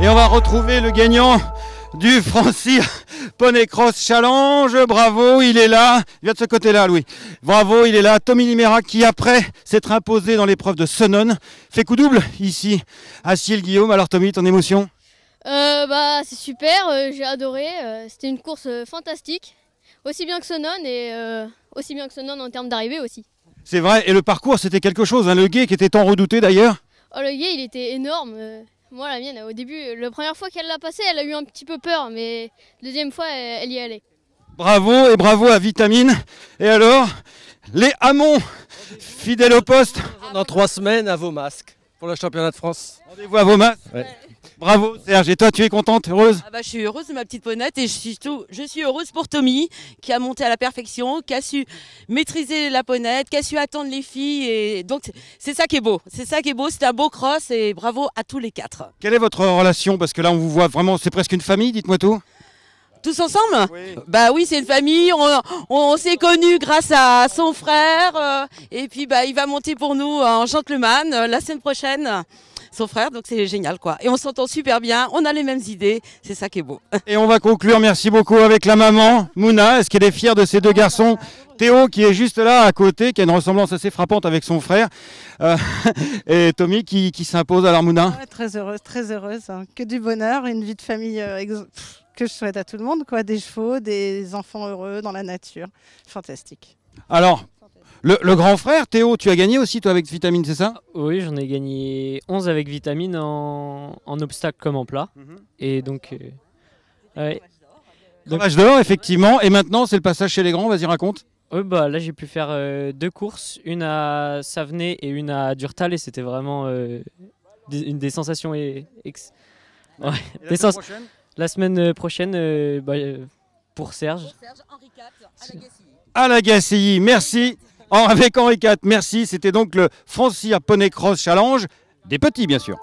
Et on va retrouver le gagnant du Francis Poney Cross Challenge. Bravo, il est là. Il vient de ce côté-là, Louis. Bravo, il est là. Tommy Limera qui, après s'être imposé dans l'épreuve de Sonon, fait coup double ici à Ciel-Guillaume. Alors, Tommy, ton émotion euh, bah, C'est super, euh, j'ai adoré. Euh, c'était une course fantastique. Aussi bien que Sonon et aussi bien que Sonon en termes d'arrivée aussi. C'est vrai, et le parcours c'était quelque chose. Hein. Le guet qui était tant redouté d'ailleurs. Oh, le guet il était énorme. Moi, la mienne, au début, la première fois qu'elle l'a passée, elle a eu un petit peu peur, mais deuxième fois, elle, y allait. Bravo et bravo à Vitamine. Et alors, les Hamons, fidèles au poste. Dans trois semaines, à vos masques pour le championnat de France. Rendez-vous à vos masques. Bravo Serge, et toi tu es contente, heureuse ah bah, Je suis heureuse de ma petite ponette et je suis, tout, je suis heureuse pour Tommy qui a monté à la perfection, qui a su maîtriser la ponette, qui a su attendre les filles. Et donc c'est ça qui est beau, c'est ça qui est beau, c'est un beau cross et bravo à tous les quatre. Quelle est votre relation Parce que là on vous voit vraiment, c'est presque une famille, dites-moi tout. Tous ensemble Bah oui, c'est une famille. On, s'est connus grâce à son frère. Euh, et puis bah, il va monter pour nous en gentleman euh, la semaine prochaine son frère. Donc c'est génial quoi. Et on s'entend super bien, on a les mêmes idées, c'est ça qui est beau. Et on va conclure, merci beaucoup avec la maman, Mouna. Est-ce qu'elle est fière de ses deux garçons Théo qui est juste là à côté, qui a une ressemblance assez frappante avec son frère, euh, et Tommy qui, s'impose alors Mouna très heureuse, très heureuse. Hein. Que du bonheur, une vie de famille euh, que je souhaite à tout le monde, quoi. Des chevaux, des enfants heureux dans la nature. Fantastique. Alors, le, grand frère, Théo, tu as gagné aussi toi avec Vitamine, c'est ça Oui, j'en ai gagné 11 avec Vitamine en, obstacle comme en plat. Mhm. Et donc. Euh, ouais. effectivement. Et maintenant, c'est le passage chez les grands, vas-y, raconte. bah, là, j'ai pu faire euh, deux courses, une à Savenay et une à Durtal, et c'était vraiment euh, des, une des sensations. Et, la, la, semaine euh, prochaine bah, pour Serge. Pour Serge, Henri IV, à la Merci avec Henri IV. Merci. C'était donc le Francia Poney Cross Challenge des petits, bien sûr.